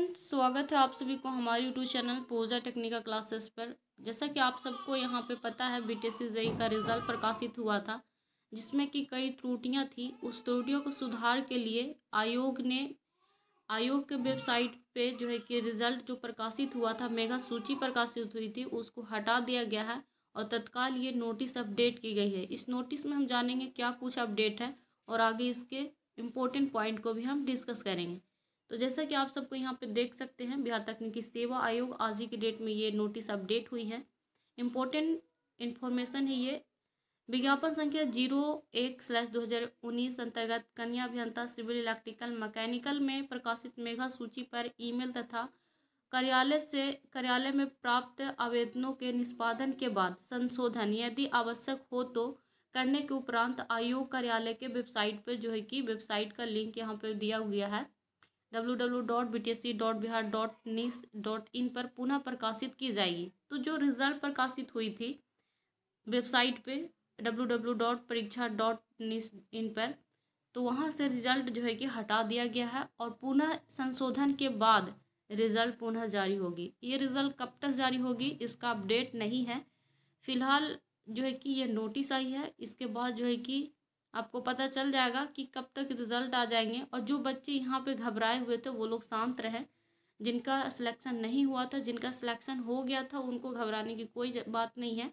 friends स्वागत है आप सभी को हमारे YouTube channel Pooja technical classes पर जैसा कि आप सबको यहाँ पे पता है बी टी जेई का रिजल्ट प्रकाशित हुआ था जिसमें कि कई त्रुटियाँ थी उस त्रुटियों को सुधार के लिए आयोग ने आयोग के वेबसाइट पे जो है कि रिजल्ट जो प्रकाशित हुआ था मेगा सूची प्रकाशित हुई थी उसको हटा दिया गया है और तत्काल ये नोटिस अपडेट की गई है इस नोटिस में हम जानेंगे क्या कुछ अपडेट है और आगे इसके इम्पोर्टेंट पॉइंट को भी हम डिस्कस करेंगे तो जैसा कि आप सबको यहाँ पे देख सकते हैं बिहार तकनीकी सेवा आयोग आज ही की डेट में ये नोटिस अपडेट हुई है इम्पोर्टेंट इन्फॉर्मेशन है ये विज्ञापन संख्या जीरो एक स्लैश दो हज़ार उन्नीस अंतर्गत कन्या अभियंता सिविल इलेक्ट्रिकल मैकेनिकल में प्रकाशित मेघा सूची पर ईमेल तथा कार्यालय से कार्यालय में प्राप्त आवेदनों के निष्पादन के बाद संशोधन यदि आवश्यक हो तो करने के उपरांत आयोग कार्यालय के वेबसाइट पर जो है कि वेबसाइट का लिंक यहाँ पर दिया हुआ है W W dot B T S C dot Bihar dot NIC dot in पर पुनः प्रकाशित की जाएगी तो जो रिजल्ट प्रकाशित हुई थी वेबसाइट पे W W dot Pariksha dot NIC in पर तो वहाँ से रिजल्ट जो है कि हटा दिया गया है और पुनः संशोधन के बाद रिजल्ट पुनः जारी होगी ये रिजल्ट कब तक जारी होगी इसका अपडेट नहीं है फिलहाल जो है कि ये नोटिस आई है इसके बाद जो है कि आपको पता चल जाएगा कि कब तक रिजल्ट आ जाएंगे और जो बच्चे यहाँ पे घबराए हुए थे वो लोग शांत रहें जिनका सिलेक्शन नहीं हुआ था जिनका सिलेक्शन हो गया था उनको घबराने की कोई बात नहीं है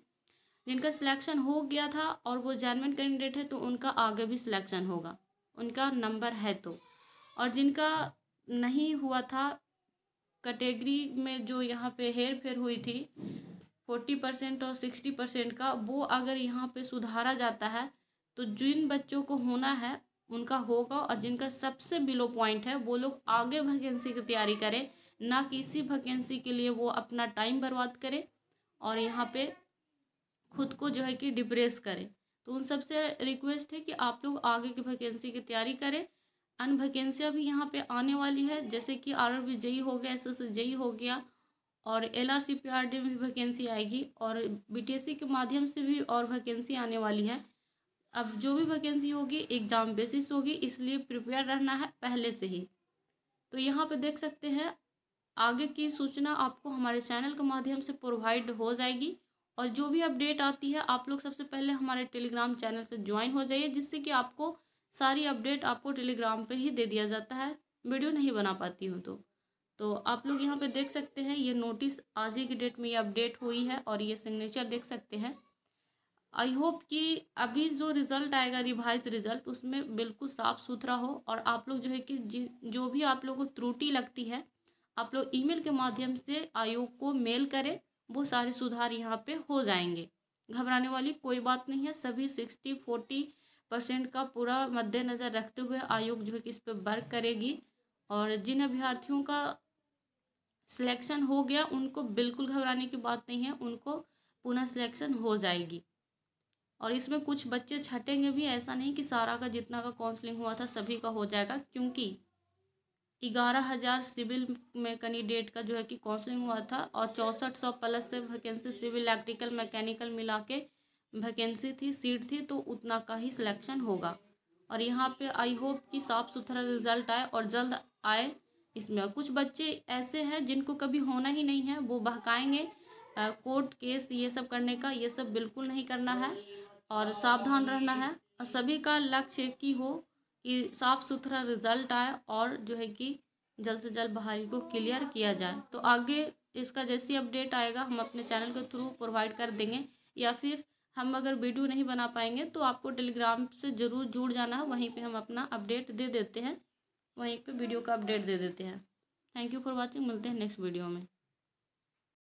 जिनका सिलेक्शन हो गया था और वो जैनवन कैंडिडेट है तो उनका आगे भी सिलेक्शन होगा उनका नंबर है तो और जिनका नहीं हुआ था कैटेगरी में जो यहाँ पे हेर फेर हुई थी फोर्टी परसेंट और सिक्सटी परसेंट का वो अगर यहाँ पे सुधारा जाता है तो जिन बच्चों को होना है उनका होगा और जिनका सबसे बिलो पॉइंट है वो लोग आगे वैकेंसी की तैयारी करें ना कि इसी वैकेंसी के लिए वो अपना टाइम बर्बाद करें और यहाँ पे खुद को जो है कि डिप्रेस करें तो उन सबसे रिक्वेस्ट है कि आप लोग आगे की वैकेंसी की तैयारी करें अन वैकेंसियाँ भी यहाँ पे आने वाली है जैसे कि आर आर बी जई हो गया एस एस जई हो गया और L R C P R D में भी वैकेंसी आएगी और बी टी एस सी के माध्यम से भी और वैकेंसी आने वाली है अब जो भी वैकेंसी होगी एग्ज़ाम बेसिस होगी इसलिए प्रिपेयर रहना है पहले से ही तो यहाँ पे देख सकते हैं आगे की सूचना आपको हमारे चैनल के माध्यम से प्रोवाइड हो जाएगी और जो भी अपडेट आती है आप लोग सबसे पहले हमारे टेलीग्राम चैनल से ज्वाइन हो जाइए जिससे कि आपको सारी अपडेट आपको टेलीग्राम पे ही दे दिया जाता है वीडियो नहीं बना पाती हूँ तो तो आप लोग यहाँ पे देख सकते हैं ये नोटिस आज ही की डेट में ये अपडेट हुई है और ये सिग्नेचर देख सकते हैं आई होप कि अभी जो रिज़ल्ट आएगा रिवाइज रिज़ल्ट उसमें बिल्कुल साफ़ सुथरा हो और आप लोग जो है कि जो भी आप लोग को त्रुटि लगती है आप लोग ईमेल के माध्यम से आयोग को मेल करें वो सारे सुधार यहाँ पे हो जाएंगे घबराने वाली कोई बात नहीं है सभी सिक्सटी फोर्टी परसेंट का पूरा मद्देनज़र रखते हुए आयोग जो है कि इस पर वर्क करेगी और जिन अभ्यर्थियों का सिलेक्शन हो गया उनको बिल्कुल घबराने की बात नहीं है उनको पुनः सिलेक्शन हो जाएगी और इसमें कुछ बच्चे छटेंगे भी ऐसा नहीं कि सारा का जितना का काउंसलिंग हुआ था सभी का हो जाएगा क्योंकि ग्यारह हज़ार सिविल में कैंडिडेट का जो है कि काउंसलिंग हुआ था और चौंसठ सौ प्लस से वैकेंसी सिविल इलेक्ट्रिकल मैकेनिकल मिला के वैकेंसी थी सीट थी तो उतना का ही सिलेक्शन होगा और यहाँ पे आई होप कि साफ़ सुथरा रिजल्ट आए और जल्द आए इसमें कुछ बच्चे ऐसे हैं जिनको कभी होना ही नहीं है वो बहकाएंगे कोर्ट केस ये सब करने का ये सब बिल्कुल नहीं करना है और सावधान रहना है और सभी का लक्ष्य एक ही हो कि साफ़ सुथरा रिजल्ट आए और जो है कि जल्द से जल्द बहाली को क्लियर किया जाए तो आगे इसका जैसी अपडेट आएगा हम अपने चैनल के थ्रू प्रोवाइड कर देंगे या फिर हम अगर वीडियो नहीं बना पाएंगे तो आपको टेलीग्राम से ज़रूर जुड़ जाना है वहीं पे हम अपना अपडेट दे देते हैं वहीं पे वीडियो का अपडेट दे देते हैं थैंक यू फॉर वाचिंग मिलते हैं नेक्स्ट वीडियो में